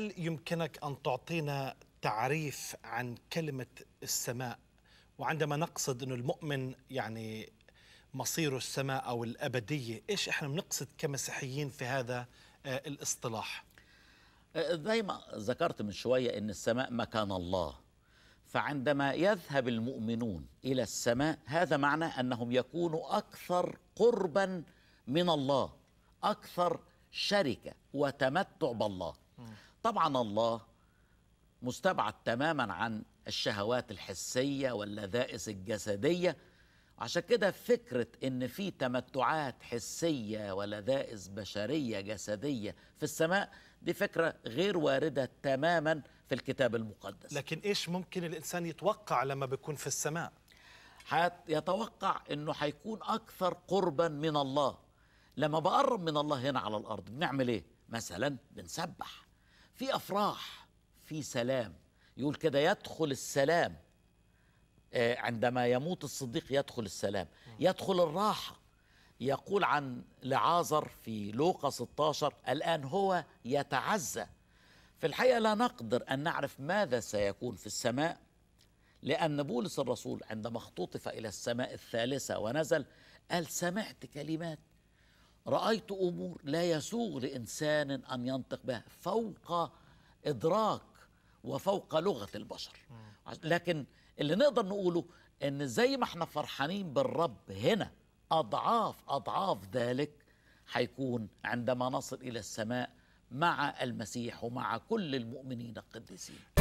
هل يمكنك أن تعطينا تعريف عن كلمة السماء وعندما نقصد أن المؤمن يعني مصيره السماء أو الأبدية إيش إحنا بنقصد كمسيحيين في هذا آه، الاصطلاح آه، زي ما ذكرت من شوية أن السماء مكان الله فعندما يذهب المؤمنون إلى السماء هذا معنى أنهم يكونوا أكثر قربا من الله أكثر شركة وتمتع بالله طبعا الله مستبعد تماما عن الشهوات الحسيه واللذائذ الجسديه عشان كده فكره ان في تمتعات حسيه ولذائذ بشريه جسديه في السماء دي فكره غير وارده تماما في الكتاب المقدس لكن ايش ممكن الانسان يتوقع لما بيكون في السماء يتوقع انه هيكون اكثر قربا من الله لما بقرب من الله هنا على الارض بنعمل ايه مثلا بنسبح في افراح في سلام يقول كده يدخل السلام آه، عندما يموت الصديق يدخل السلام يدخل الراحه يقول عن لعازر في لوقا 16 الان هو يتعزى في الحقيقه لا نقدر ان نعرف ماذا سيكون في السماء لأن بولس الرسول عندما اختطف إلى السماء الثالثة ونزل قال سمعت كلمات رأيت أمور لا يسوغ لإنسان أن ينطق بها فوق إدراك وفوق لغة البشر لكن اللي نقدر نقوله إن زي ما احنا فرحانين بالرب هنا أضعاف أضعاف ذلك هيكون عندما نصل إلى السماء مع المسيح ومع كل المؤمنين القديسين